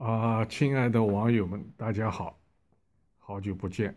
啊，亲爱的网友们，大家好，好久不见，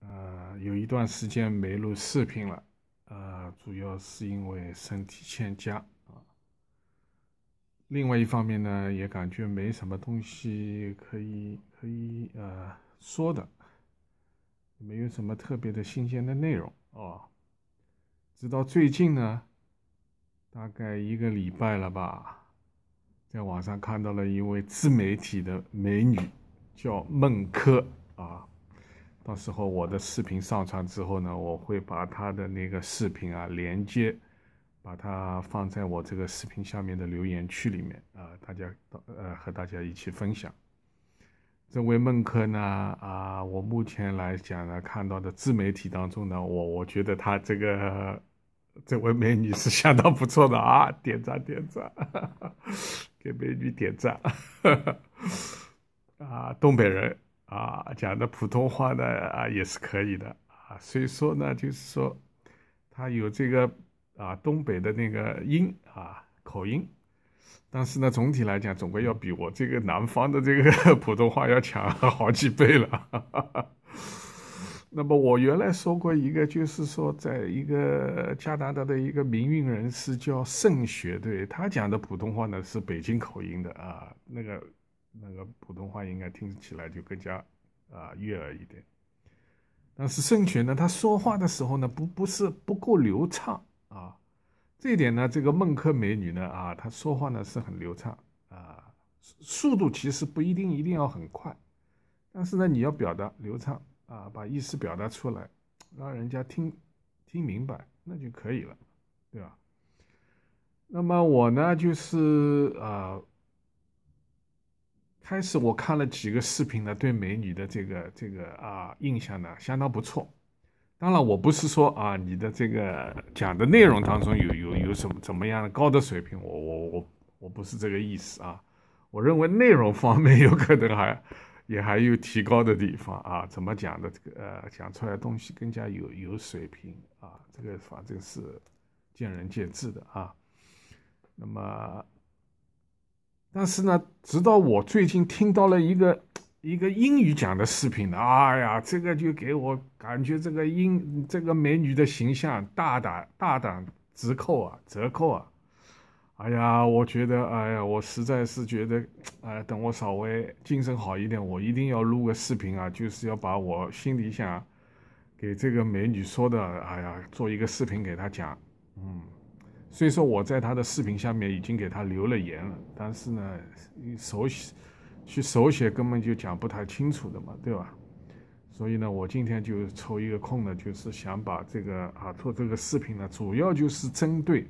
呃，有一段时间没录视频了，呃，主要是因为身体欠佳啊，另外一方面呢，也感觉没什么东西可以可以呃说的，没有什么特别的新鲜的内容哦，直到最近呢，大概一个礼拜了吧。在网上看到了一位自媒体的美女，叫孟珂啊。到时候我的视频上传之后呢，我会把她的那个视频啊连接，把它放在我这个视频下面的留言区里面啊，大家到呃和大家一起分享。这位孟珂呢啊，我目前来讲呢看到的自媒体当中呢，我我觉得她这个这位美女是相当不错的啊，点赞点赞。给美女点赞，啊，东北人啊，讲的普通话呢啊也是可以的啊，虽说呢就是说，他有这个啊东北的那个音啊口音，但是呢总体来讲总归要比我这个南方的这个 普通话要强好几倍了。哈哈那么我原来说过一个，就是说，在一个加拿大的一个民运人士叫圣学，对他讲的普通话呢是北京口音的啊，那个那个普通话应该听起来就更加啊悦耳一点。但是圣学呢，他说话的时候呢，不不是不够流畅啊，这一点呢，这个孟轲美女呢啊，她说话呢是很流畅啊，速度其实不一定一定要很快，但是呢，你要表达流畅。啊，把意思表达出来，让人家听听明白，那就可以了，对吧？那么我呢，就是啊，开始我看了几个视频呢，对美女的这个这个啊印象呢相当不错。当然，我不是说啊，你的这个讲的内容当中有有有什么怎么样的高的水平，我我我我不是这个意思啊。我认为内容方面有可能还。也还有提高的地方啊，怎么讲的？这个呃，讲出来东西更加有有水平啊，这个反正是见仁见智的啊。那么，但是呢，直到我最近听到了一个一个英语讲的视频呢，哎呀，这个就给我感觉这个英这个美女的形象大打大打折扣啊，折扣啊。哎呀，我觉得，哎呀，我实在是觉得，哎，等我稍微精神好一点，我一定要录个视频啊，就是要把我心里想给这个美女说的，哎呀，做一个视频给她讲。嗯，虽说我在她的视频下面已经给她留了言了，但是呢，手写，去手写根本就讲不太清楚的嘛，对吧？所以呢，我今天就抽一个空呢，就是想把这个啊做这个视频呢，主要就是针对。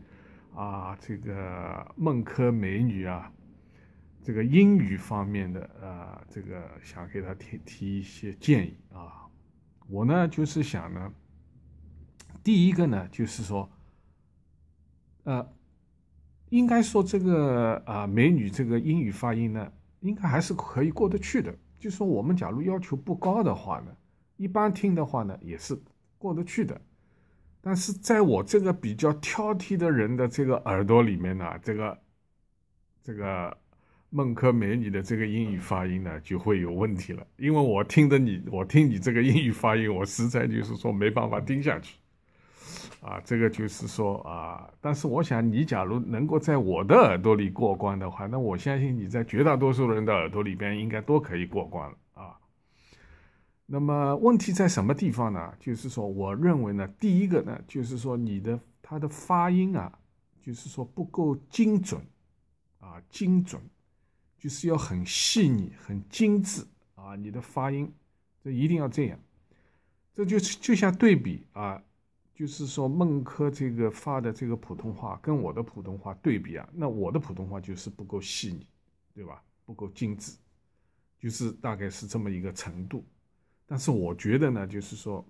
啊，这个孟柯美女啊，这个英语方面的，呃，这个想给她提提一些建议啊。我呢就是想呢，第一个呢就是说，呃，应该说这个啊美女这个英语发音呢，应该还是可以过得去的。就说我们假如要求不高的话呢，一般听的话呢也是过得去的。但是在我这个比较挑剔的人的这个耳朵里面呢，这个，这个孟轲美女的这个英语发音呢，就会有问题了。因为我听的你，我听你这个英语发音，我实在就是说没办法听下去，啊，这个就是说啊。但是我想，你假如能够在我的耳朵里过关的话，那我相信你在绝大多数人的耳朵里边应该都可以过关了。那么问题在什么地方呢？就是说，我认为呢，第一个呢，就是说你的他的发音啊，就是说不够精准，啊，精准，就是要很细腻、很精致啊。你的发音这一定要这样，这就是就像对比啊，就是说孟轲这个发的这个普通话跟我的普通话对比啊，那我的普通话就是不够细腻，对吧？不够精致，就是大概是这么一个程度。但是我觉得呢，就是说，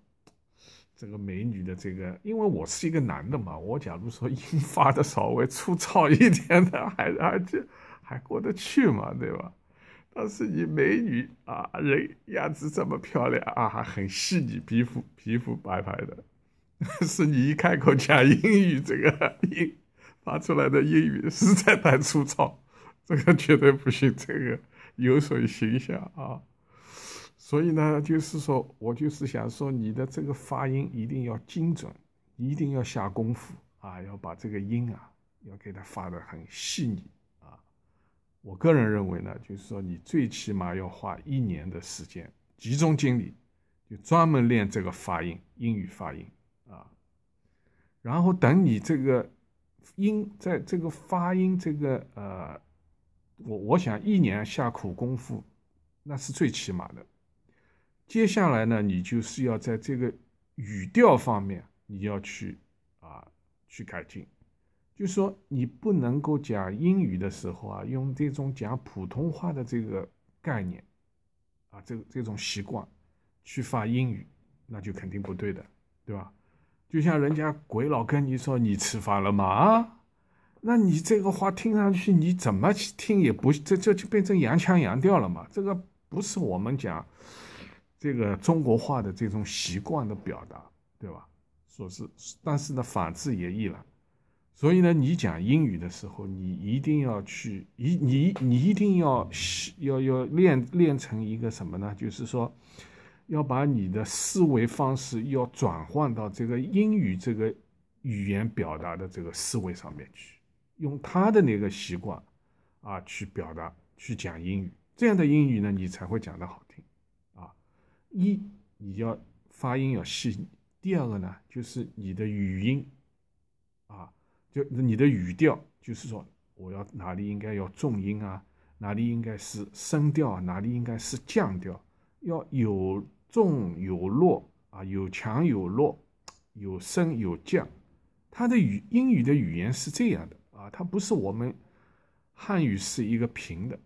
这个美女的这个，因为我是一个男的嘛，我假如说英发的稍微粗糙一点的还而且还过得去嘛，对吧？但是你美女啊，人样子这么漂亮啊，还很细腻，皮肤皮肤白白的，是你一开口讲英语，这个英发出来的英语实在太粗糙，这个绝对不行，这个有损形象啊。所以呢，就是说，我就是想说，你的这个发音一定要精准，一定要下功夫啊，要把这个音啊，要给它发的很细腻啊。我个人认为呢，就是说，你最起码要花一年的时间，集中精力，就专门练这个发音，英语发音啊。然后等你这个音在这个发音这个呃，我我想一年下苦功夫，那是最起码的。接下来呢，你就是要在这个语调方面，你要去啊去改进。就说你不能够讲英语的时候啊，用这种讲普通话的这个概念啊，这这种习惯去发英语，那就肯定不对的，对吧？就像人家鬼佬跟你说你吃饭了吗？啊，那你这个话听上去，你怎么听也不这这就变成洋腔洋调了嘛？这个不是我们讲。这个中国化的这种习惯的表达，对吧？说是，但是呢，法制也易了。所以呢，你讲英语的时候，你一定要去一你你一定要要要练练成一个什么呢？就是说，要把你的思维方式要转换到这个英语这个语言表达的这个思维上面去，用他的那个习惯啊去表达去讲英语，这样的英语呢，你才会讲得好听。一，你要发音要细；第二个呢，就是你的语音，啊，就你的语调，就是说，我要哪里应该要重音啊，哪里应该是升调，哪里应该是降调，要有重有弱啊，有强有弱，有升有降。它的语英语的语言是这样的啊，它不是我们汉语是一个平的。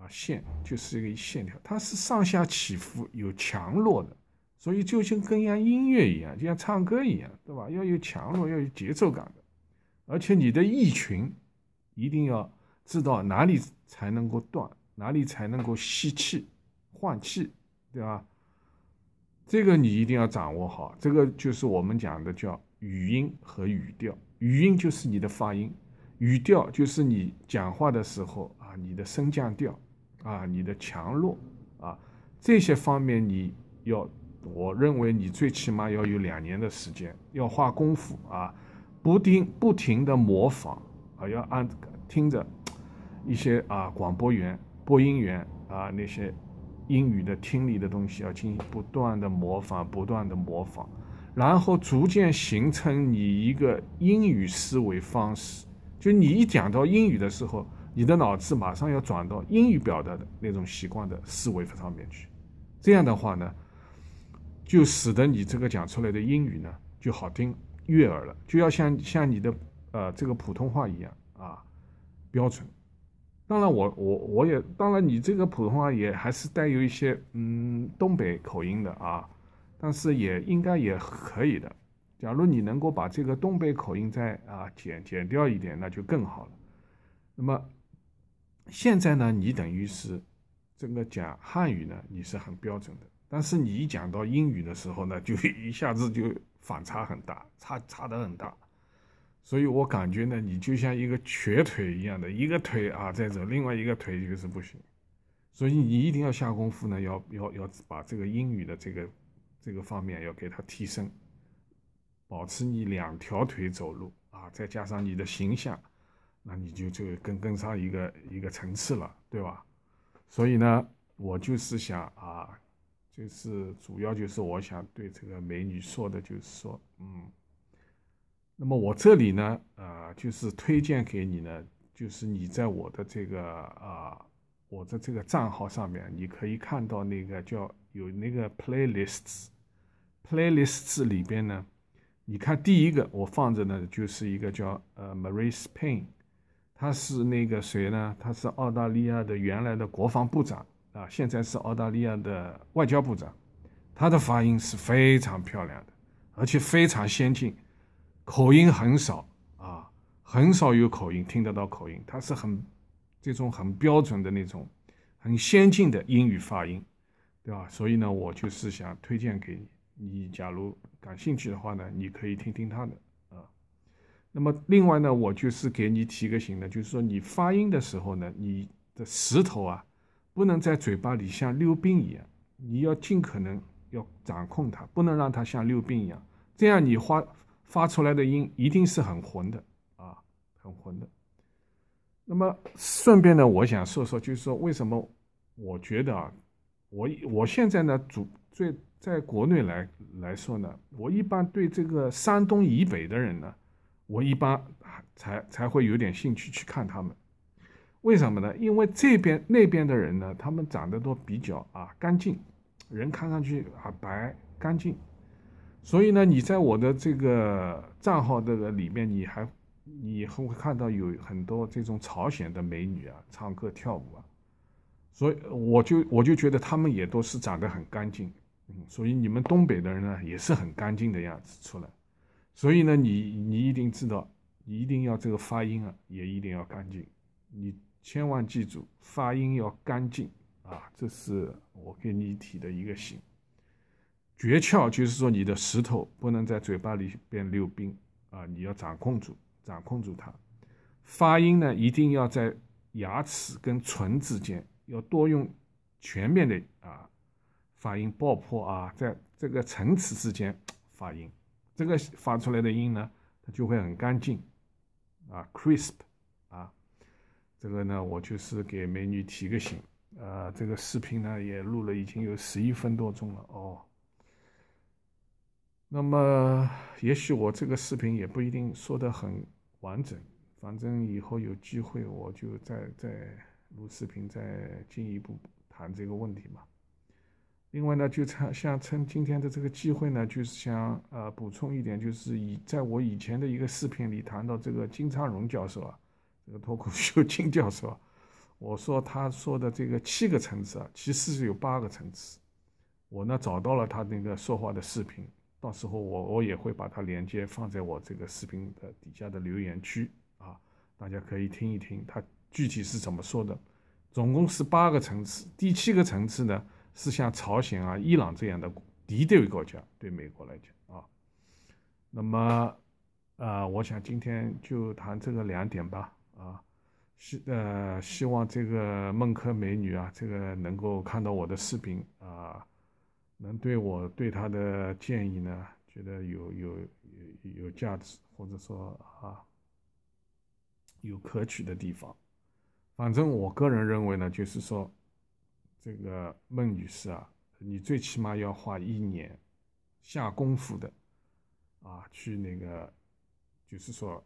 啊，线就是一个线条，它是上下起伏，有强弱的，所以就像跟样音乐一样，就像唱歌一样，对吧？要有强弱，要有节奏感的。而且你的意群，一定要知道哪里才能够断，哪里才能够吸气换气，对吧？这个你一定要掌握好。这个就是我们讲的叫语音和语调。语音就是你的发音，语调就是你讲话的时候啊，你的升降调。啊，你的强弱啊，这些方面你要，我认为你最起码要有两年的时间，要花功夫啊，不停不停的模仿啊，要按听着一些啊广播员、播音员啊那些英语的听力的东西，要进行不断的模仿，不断的模仿，然后逐渐形成你一个英语思维方式，就你一讲到英语的时候。你的脑子马上要转到英语表达的那种习惯的思维上面去，这样的话呢，就使得你这个讲出来的英语呢就好听悦耳了，就要像像你的呃这个普通话一样啊标准。当然，我我我也当然你这个普通话也还是带有一些嗯东北口音的啊，但是也应该也可以的。假如你能够把这个东北口音再啊减减掉一点，那就更好了。那么。现在呢，你等于是，这个讲汉语呢，你是很标准的。但是你一讲到英语的时候呢，就 一下子就反差很大，差差的很大。所以我感觉呢，你就像一个瘸腿一样的，一个腿啊在走，另外一个腿就是不行。所以你一定要下功夫呢，要要要把这个英语的这个这个方面要给它提升，保持你两条腿走路啊，再加上你的形象。那你就就跟跟上一个一个层次了，对吧？所以呢，我就是想啊，就是主要就是我想对这个美女说的，就是说，嗯，那么我这里呢，啊，就是推荐给你呢，就是你在我的这个啊，我的这个账号上面，你可以看到那个叫有那个 playlists，playlists 里边呢，你看第一个我放着呢，就是一个叫呃 Marie Payne。他是那个谁呢？他是澳大利亚的原来的国防部长啊，现在是澳大利亚的外交部长。他的发音是非常漂亮的，而且非常先进，口音很少啊，很少有口音听得到口音。他是很这种很标准的那种很先进的英语发音，对吧？所以呢，我就是想推荐给你，你假如感兴趣的话呢，你可以听听他的。那么，另外呢，我就是给你提个醒呢，就是说你发音的时候呢，你的舌头啊，不能在嘴巴里像溜冰一样，你要尽可能要掌控它，不能让它像溜冰一样，这样你发发出来的音一定是很浑的啊，很浑的。那么顺便呢，我想说说，就是说为什么我觉得啊，我我现在呢，主最在国内来来说呢，我一般对这个山东以北的人呢。我一般才才会有点兴趣去看他们，为什么呢？因为这边那边的人呢，他们长得都比较啊干净，人看上去啊白干净，所以呢，你在我的这个账号这个里面，你还你也会看到有很多这种朝鲜的美女啊，唱歌跳舞啊，所以我就我就觉得他们也都是长得很干净，嗯，所以你们东北的人呢，也是很干净的样子出来。所以呢，你你一定知道，你一定要这个发音啊，也一定要干净。你千万记住，发音要干净啊，这是我给你提的一个醒。诀窍就是说，你的舌头不能在嘴巴里边溜冰啊，你要掌控住，掌控住它。发音呢，一定要在牙齿跟唇之间，要多用全面的啊发音爆破啊，在这个层次之间发音。这个发出来的音呢，它就会很干净，啊，crisp，啊，这个呢，我就是给美女提个醒，啊，这个视频呢也录了已经有十一分多钟了哦，那么也许我这个视频也不一定说的很完整，反正以后有机会我就再再录视频再进一步谈这个问题嘛。另外呢，就趁像趁今天的这个机会呢，就是想呃补充一点，就是以在我以前的一个视频里谈到这个金昌荣教授啊，这个脱口秀金教授啊，我说他说的这个七个层次啊，其实是有八个层次。我呢找到了他那个说话的视频，到时候我我也会把它连接放在我这个视频的底下的留言区啊，大家可以听一听他具体是怎么说的。总共是八个层次，第七个层次呢？是像朝鲜啊、伊朗这样的敌对国家，对美国来讲啊，那么啊，我想今天就谈这个两点吧啊，希呃希望这个孟柯美女啊，这个能够看到我的视频啊，能对我对她的建议呢，觉得有有有有价值，或者说啊有可取的地方。反正我个人认为呢，就是说。这个孟女士啊，你最起码要花一年下功夫的啊，去那个，就是说，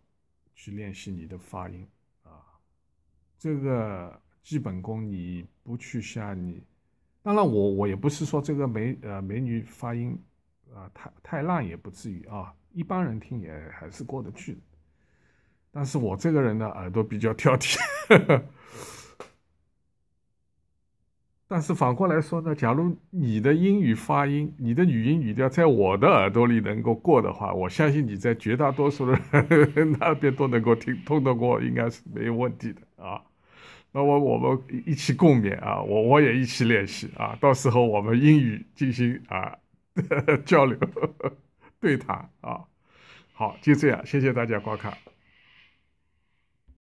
去练习你的发音啊。这个基本功你不去下，你当然我我也不是说这个美呃美女发音啊太太烂也不至于啊，一般人听也还是过得去。但是我这个人的耳朵比较挑剔。但是反过来说呢，假如你的英语发音、你的语音语调在我的耳朵里能够过的话，我相信你在绝大多数的人那边都能够听通得过，应该是没有问题的啊。那我我们一起共勉啊，我我也一起练习啊，到时候我们英语进行啊 交流对谈啊。好，就这样，谢谢大家观看。